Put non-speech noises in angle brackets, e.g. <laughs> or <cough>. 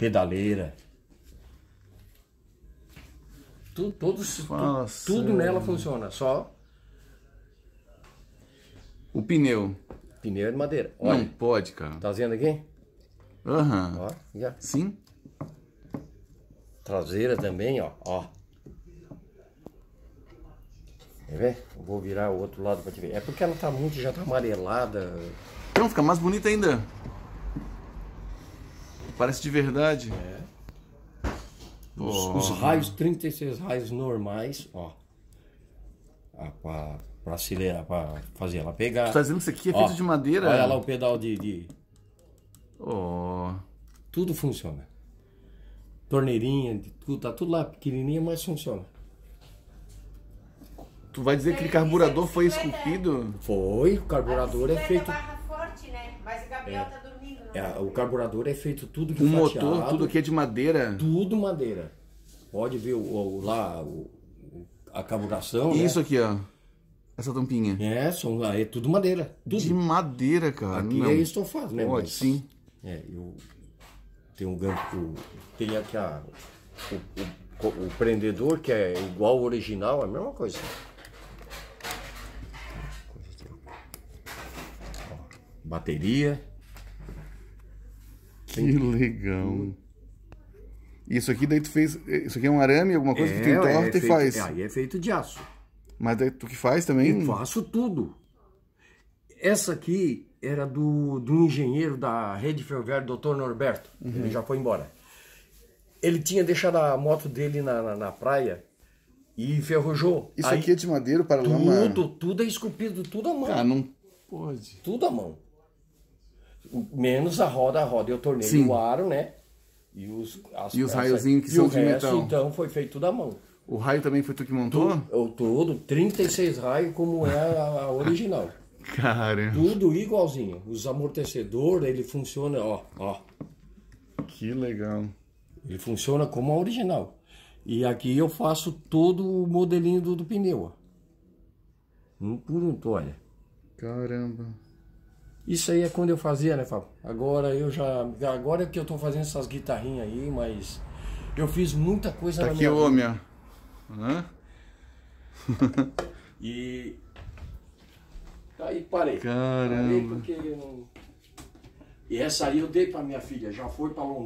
pedaleira. tudo todos, tu, tudo nela funciona, só. O pneu. Pneu é de madeira. Olha, Não pode, cara. Tá vendo aqui? Aham. Uhum. Ó, já. Sim. Traseira também, ó. ó. Quer ver? vou virar o outro lado pra te ver. É porque ela tá muito, já tá amarelada. Então fica mais bonita ainda. Parece de verdade. É. Os, os, raios, 36 raios normais, ó. Ah, pra, pra acelerar, pra fazer ela pegar. Tu tá dizendo que isso aqui é ó, feito de madeira? Olha lá o pedal de. de... Oh. Tudo funciona. Torneirinha, tudo, tá tudo lá pequenininha, mas funciona. Tu vai dizer que aquele carburador foi esculpido? Foi, o carburador é feito. Forte, né? Mas o Gabriel é. tá dormindo. É, o carburador é feito tudo de O motor, tudo que é de madeira. Tudo madeira. Pode ver o, o lá o, a carburação. Né? Isso né? aqui, ó. Essa tampinha. É, são, é tudo madeira. Tudo. De madeira, cara. Aqui Não. é estofado, né? Pode, Mas, sim. É, eu tenho um gancho. Tem aqui a, o, o, o prendedor que é igual ao original, é a mesma coisa. Bateria. Que legal. Hum. Isso aqui daí tu fez. Eh, isso aqui é um arame, alguma coisa que tu é, entorta é feito, e faz. É, aí é feito de aço. Mas daí tu que faz também? Eu faço tudo. Essa aqui era do, do engenheiro da rede ferroviária, doutor Norberto. Uhum. Ele já foi embora. Ele tinha deixado a moto dele na, na, na praia e enferrujou. Isso aí, aqui é de madeiro para lama? Tudo, tudo é esculpido, tudo à mão. Ah, não pode. Tudo à mão menos a roda, a roda eu tornei Sim. o aro, né? E os, as e os raiozinhos que e são o de resto, metal. então, foi feito da mão. O raio também foi tu que montou? eu todo, 36 raios, como é a, a <laughs> original. Caramba. Tudo igualzinho. Os amortecedores, ele funciona, ó, ó. Que legal. Ele funciona como a original. E aqui eu faço todo o modelinho do, do pneu, ó. Um por um, olha. Caramba. Isso aí é quando eu fazia, né, Fábio? Agora eu já. Agora é que eu tô fazendo essas guitarrinhas aí, mas. Eu fiz muita coisa tá na aqui minha. Aqui, ô, minha. Hã? <laughs> e. Aí parei. Caramba. Parei porque eu não. E essa aí eu dei pra minha filha, já foi pra Londrina.